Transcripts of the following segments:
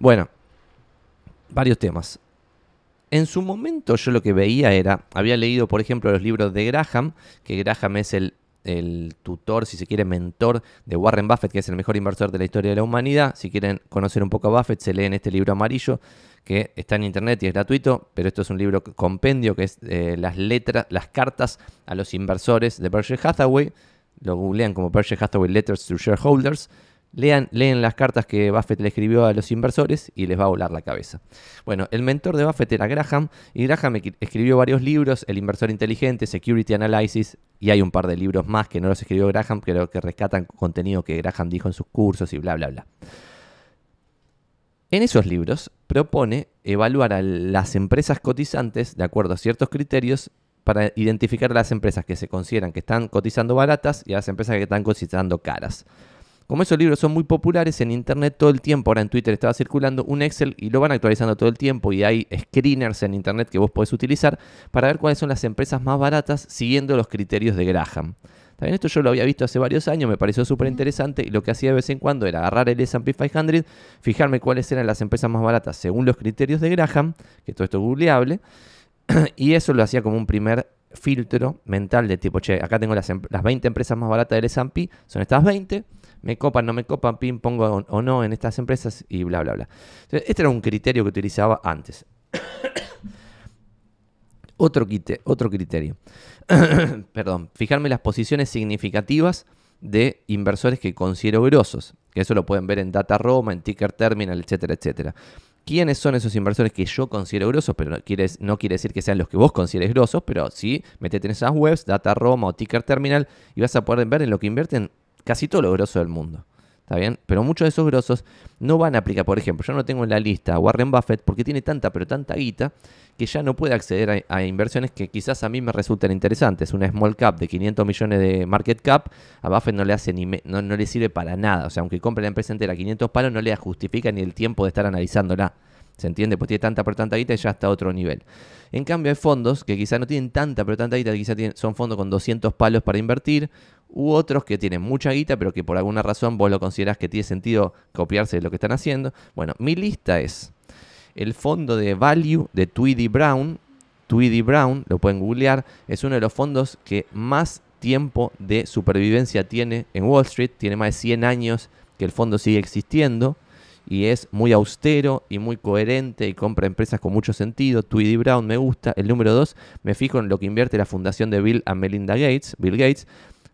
Bueno, varios temas. En su momento yo lo que veía era, había leído por ejemplo los libros de Graham, que Graham es el, el, tutor, si se quiere, mentor de Warren Buffett, que es el mejor inversor de la historia de la humanidad. Si quieren conocer un poco a Buffett, se leen este libro amarillo que está en internet y es gratuito, pero esto es un libro compendio que es eh, las letras, las cartas a los inversores de Berkshire Hathaway. Lo googlean como Berkshire Hathaway Letters to Shareholders Lean, leen las cartas que Buffett le escribió a los inversores y les va a volar la cabeza. Bueno, el mentor de Buffett era Graham y Graham escribió varios libros, El inversor inteligente, Security Analysis y hay un par de libros más que no los escribió Graham, pero que rescatan contenido que Graham dijo en sus cursos y bla, bla, bla. En esos libros propone evaluar a las empresas cotizantes de acuerdo a ciertos criterios para identificar a las empresas que se consideran que están cotizando baratas y a las empresas que están cotizando caras. Como esos libros son muy populares en Internet todo el tiempo, ahora en Twitter estaba circulando un Excel y lo van actualizando todo el tiempo y hay screeners en Internet que vos podés utilizar para ver cuáles son las empresas más baratas siguiendo los criterios de Graham. También esto yo lo había visto hace varios años, me pareció súper interesante y lo que hacía de vez en cuando era agarrar el S&P 500, fijarme cuáles eran las empresas más baratas según los criterios de Graham, que todo esto es googleable, y eso lo hacía como un primer filtro mental de tipo, che, acá tengo las, em-, las 20 empresas más baratas del S&P, son estas 20, me copan, no me copan, pim pongo o, no en estas empresas y bla, bla, bla. este era un criterio que utilizaba antes. otro, quite, otro criterio. Perdón, fijarme las posiciones significativas de inversores que considero grosos, que eso lo pueden ver en Data Roma, en Ticker Terminal, etcétera, etcétera quiénes son esos inversores que yo considero grosos, pero no quiere, no quiere decir que sean los que vos consideres grosos, pero sí, metete en esas webs, Data Roma o Ticker Terminal, y vas a poder ver en lo que invierten casi todo lo grosso del mundo. ¿Está bien? Pero muchos de esos grosos no van a aplicar. Por ejemplo, yo no tengo en la lista a Warren Buffett porque tiene tanta, pero tanta guita que ya no puede acceder a, inversiones que quizás a mí me resulten interesantes. Una small cap de 500 millones de market cap, a Buffett no le, hace ni no, le sirve para nada. O sea, aunque compre la empresa entera 500 palos, no le justifica ni el tiempo de estar analizándola. ¿Se entiende? Pues tiene tanta, pero tanta guita y ya está a otro nivel. En cambio, hay fondos que quizás no tienen tanta, pero tanta guita, quizás son fondos con 200 palos para invertir, u otros que tienen mucha guita, pero que por alguna razón vos lo considerás que tiene sentido copiarse de lo que están haciendo. Bueno, mi lista es el fondo de Value de Tweedy Brown. Tweedy Brown, lo pueden googlear, es uno de los fondos que más tiempo de supervivencia tiene en Wall Street. Tiene más de 100 años que el fondo sigue existiendo y es muy austero y muy coherente y compra empresas con mucho sentido. Tweedy Brown me gusta. El número dos me fijo en lo que invierte la fundación de Bill a Melinda Gates, Bill Gates,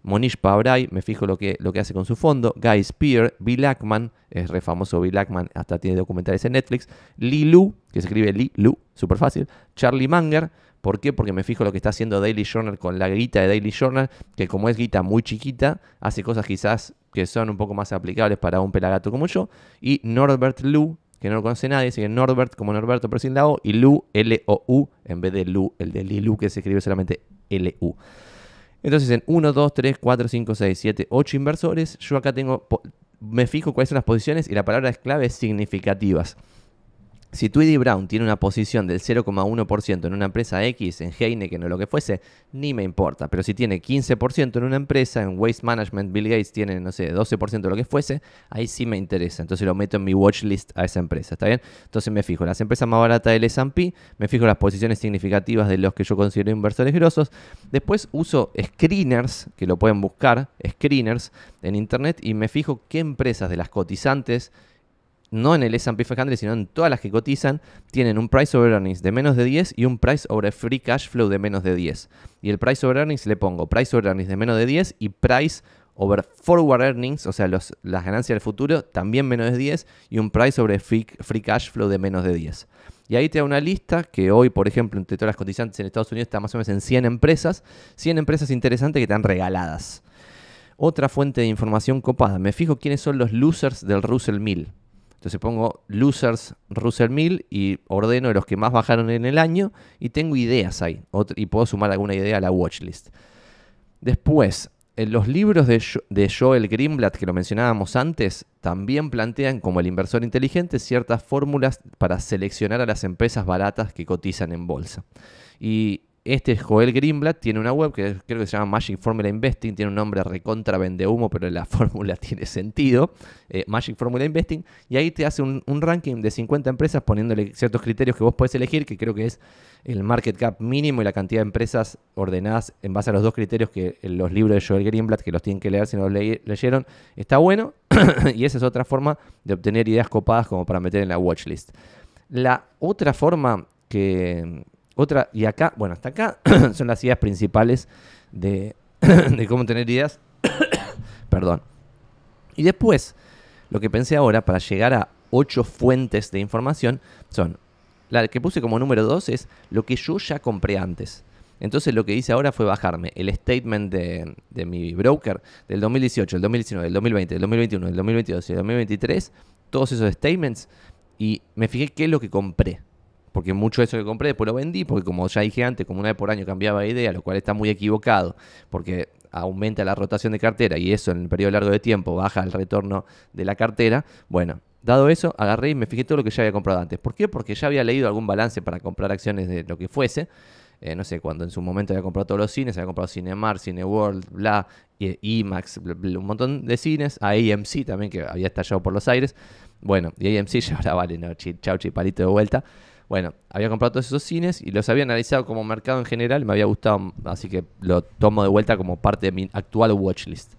Monish Pabrai, me fijo lo que, lo que hace con su fondo, Guy Spear, Bill Ackman, es re famoso Bill Ackman, hasta tiene documentales en Netflix, Lee Lu, que se escribe Lee Lu, súper fácil, Charlie Manger, ¿por qué? Porque me fijo lo que está haciendo Daily Journal con la guita de Daily Journal, que como es guita muy chiquita, hace cosas quizás que son un poco más aplicables para un pelagato como yo, y Norbert Lu, que no lo conoce nadie, sigue Norbert como Norberto pero sin la y Lu, L-O-U, en vez de Lu, el de Lu, que se escribe solamente L-U. Entonces en 1, 2, 3, 4, 5, 6, 7, 8 inversores, yo acá tengo, me fijo cuáles son las posiciones y la palabra clave es clave significativas. Si Tweedy Brown tiene una posición del 0,1% en una empresa X, en Heineken o lo que fuese, ni me importa. Pero si tiene 15% en una empresa, en Waste Management, Bill Gates tiene, no sé, 12% de lo que fuese, ahí sí me interesa. Entonces lo meto en mi watchlist a esa empresa, ¿está bien? Entonces me fijo las empresas más baratas del S&P, me fijo las posiciones significativas de los que yo considero inversores grosos. Después uso screeners, que lo pueden buscar, screeners en internet, y me fijo qué empresas de las cotizantes no en el S&P 500, sino en todas las que cotizan, tienen un price over earnings de menos de 10 y un price over free cash flow de menos de 10. Y el price over earnings le pongo price over earnings de menos de 10 y price over forward earnings, o sea, las ganancias del futuro, también menos de 10 y un price over free, cash flow de menos de 10. Y ahí te da una lista que hoy, por ejemplo, entre todas las cotizantes en Estados Unidos está más o menos en 100 empresas, 100 empresas interesantes que te están regaladas. Otra fuente de información copada. Me fijo quiénes son los losers del Russell 1000. Entonces pongo losers Russell 1000 y ordeno de los que más bajaron en el año y tengo ideas ahí. y puedo sumar alguna idea a la watchlist. Después, en los libros de, Joel Greenblatt que lo mencionábamos antes, también plantean como el inversor inteligente ciertas fórmulas para seleccionar a las empresas baratas que cotizan en bolsa. Y este es Joel Greenblatt tiene una web que creo que se llama Magic Formula Investing, tiene un nombre recontra vende humo, pero la fórmula tiene sentido. Eh, Magic Formula Investing, y ahí te hace un, ranking de 50 empresas poniéndole ciertos criterios que vos podés elegir, que creo que es el market cap mínimo y la cantidad de empresas ordenadas en base a los dos criterios que eh, los libros de Joel Greenblatt, que los tienen que leer si no los leyeron, está bueno, y esa es otra forma de obtener ideas copadas como para meter en la watchlist. La otra forma que otra, y acá, bueno, hasta acá son las ideas principales de, cómo tener ideas. Perdón. Y después, lo que pensé ahora para llegar a ocho fuentes de información son, la que puse como número dos es lo que yo ya compré antes. Entonces lo que hice ahora fue bajarme el statement de, mi broker del 2018, el 2019, el 2020, el 2021, el 2022 y el 2023, todos esos statements, y me fijé qué es lo que compré porque mucho de eso que compré después lo vendí, porque como ya dije antes, como una vez por año cambiaba idea, lo cual está muy equivocado, porque aumenta la rotación de cartera y eso en el periodo largo de tiempo baja el retorno de la cartera, bueno, Dado eso, agarré y me fijé todo lo que ya había comprado antes. ¿Por qué? Porque ya había leído algún balance para comprar acciones de lo que fuese. Eh, no sé, cuando en su momento había comprado todos los cines, había comprado Cinemar, Cineworld, bla, IMAX, un montón de cines, a AMC también, que había estallado por los aires. Bueno, y AMC ya ahora vale, no, chau, chau, palito de vuelta. Bueno, había comprado todos esos cines y los había analizado como mercado en general, me había gustado, así que lo tomo de vuelta como parte de mi actual watchlist.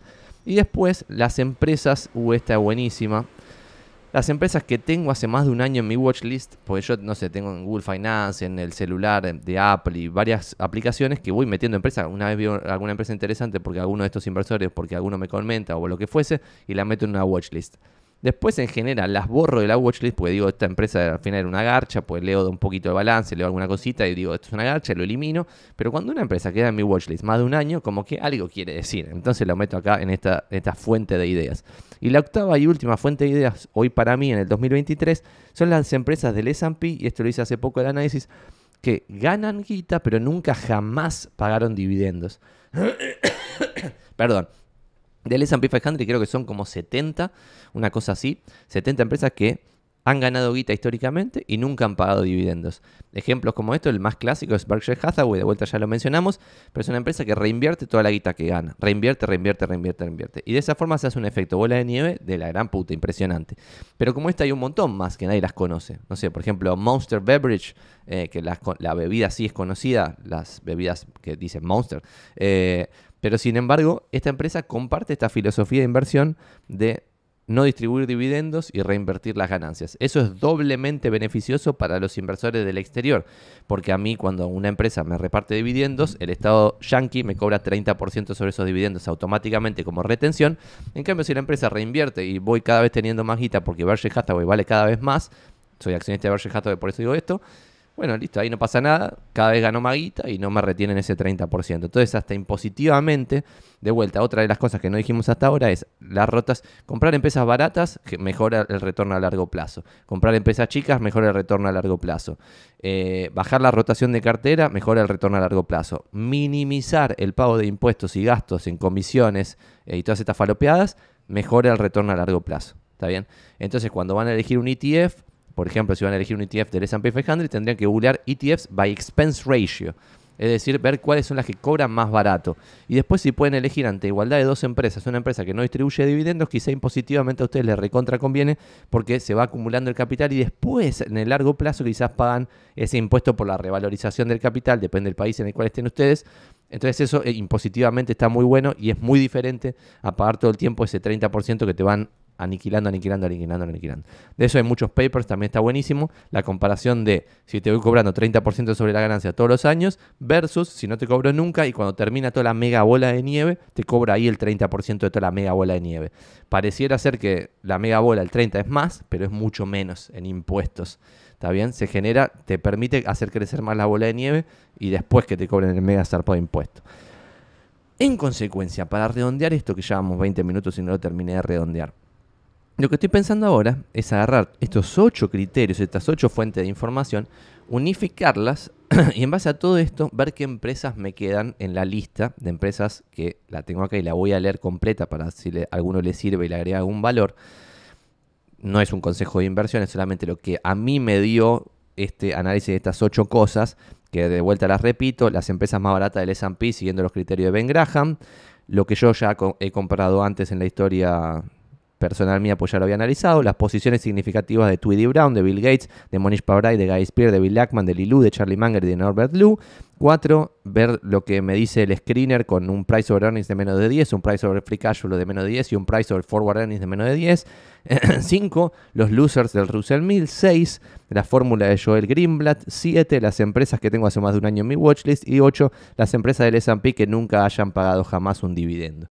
Y después, las empresas, uh, esta buenísima. Las empresas que tengo hace más de un año en mi watchlist, porque yo, no sé, tengo en Google Finance, en el celular de Apple y varias aplicaciones que voy metiendo empresas. Una vez veo alguna empresa interesante porque alguno de estos inversores, porque alguno me comenta o lo que fuese, y la meto en una watchlist. Después, en general, las borro de la watchlist porque digo, esta empresa al final era una garcha, pues leo un poquito de balance, leo alguna cosita y digo, esto es una garcha, lo elimino. Pero cuando una empresa queda en mi watchlist más de un año, como que algo quiere decir. Entonces lo meto acá en esta, esta fuente de ideas. Y la octava y última fuente de ideas hoy para mí en el 2023 son las empresas del S&P, y esto lo hice hace poco el análisis, que ganan guita pero nunca jamás pagaron dividendos. Perdón, del S&P 500 creo que son como 70, una cosa así, 70 empresas que han ganado guita históricamente y nunca han pagado dividendos. Ejemplos como esto, el más clásico es Berkshire Hathaway, de vuelta ya lo mencionamos, pero es una empresa que reinvierte toda la guita que gana. Reinvierte, reinvierte, reinvierte, reinvierte. Y de esa forma se hace un efecto bola de nieve de la gran puta, impresionante. Pero como esta hay un montón más que nadie las conoce. No sé, por ejemplo, Monster Beverage, eh, que la bebida sí es conocida, las bebidas que dicen Monster. Eh, pero sin embargo, esta empresa comparte esta filosofía de inversión de no distribuir dividendos y reinvertir las ganancias. Eso es doblemente beneficioso para los inversores del exterior, porque a mí cuando una empresa me reparte dividendos, el Estado yankee me cobra 30% sobre esos dividendos automáticamente como retención. En cambio, si la empresa reinvierte y voy cada vez teniendo más guita porque Berkshire Hathaway vale cada vez más, soy accionista de Berkshire Hathaway, por eso digo esto, bueno, listo, ahí no pasa nada, cada vez gano maguita y no me retienen ese 30%. Entonces, hasta impositivamente, de vuelta, otra de las cosas que no dijimos hasta ahora es las rotas, comprar empresas baratas mejora el retorno a largo plazo, comprar empresas chicas mejora el retorno a largo plazo, eh, bajar la rotación de cartera mejora el retorno a largo plazo, minimizar el pago de impuestos y gastos en comisiones eh, y todas estas falopeadas mejora el retorno a largo plazo, ¿está bien? Entonces, cuando van a elegir un ETF, por ejemplo, si van a elegir un ETF del S&P 500, tendrían que googlear ETFs by expense ratio. Es decir, ver cuáles son las que cobran más barato. Y después si pueden elegir ante igualdad de dos empresas, una empresa que no distribuye dividendos, quizá impositivamente a ustedes les recontra conviene porque se va acumulando el capital y después en el largo plazo quizás pagan ese impuesto por la revalorización del capital, depende del país en el cual estén ustedes. Entonces eso eh, impositivamente está muy bueno y es muy diferente a pagar todo el tiempo ese 30% que te van aniquilando, aniquilando, aniquilando, aniquilando. De eso hay muchos papers, también está buenísimo. La comparación de si te voy cobrando 30% sobre la ganancia todos los años versus si no te cobro nunca y cuando termina toda la mega bola de nieve, te cobra ahí el 30% de toda la mega bola de nieve. Pareciera ser que la mega bola, el 30 es más, pero es mucho menos en impuestos. ¿Está bien? Se genera, te permite hacer crecer más la bola de nieve y después que te cobren el mega zarpo de impuestos. En consecuencia, para redondear esto que llevamos 20 minutos y no lo terminé de redondear, lo que estoy pensando ahora es agarrar estos ocho criterios, estas ocho fuentes de información, unificarlas y en base a todo esto ver qué empresas me quedan en la lista de empresas que la tengo acá y la voy a leer completa para si a alguno le sirve y le agrega algún valor. No es un consejo de inversión, es solamente lo que a mí me dio este análisis de estas ocho cosas, que de vuelta las repito, las empresas más baratas del S&P siguiendo los criterios de Ben Graham, lo que yo ya he comprado antes en la historia personal mía pues ya lo había analizado, las posiciones significativas de Tweedy Brown, de Bill Gates, de Monish Pabrai, de Guy Spear, de Bill Ackman, de Lilu, de Charlie Manger y de Norbert Lou. Cuatro, Ver lo que me dice el screener con un price over earnings de menos de 10, un price over free cash flow de menos de 10 y un price over forward earnings de menos de 10. Cinco, los losers del Russell Mill. Seis, La fórmula de Joel Greenblatt. Siete, Las empresas que tengo hace más de un año en mi watchlist. Y ocho, Las empresas del S&P que nunca hayan pagado jamás un dividendo.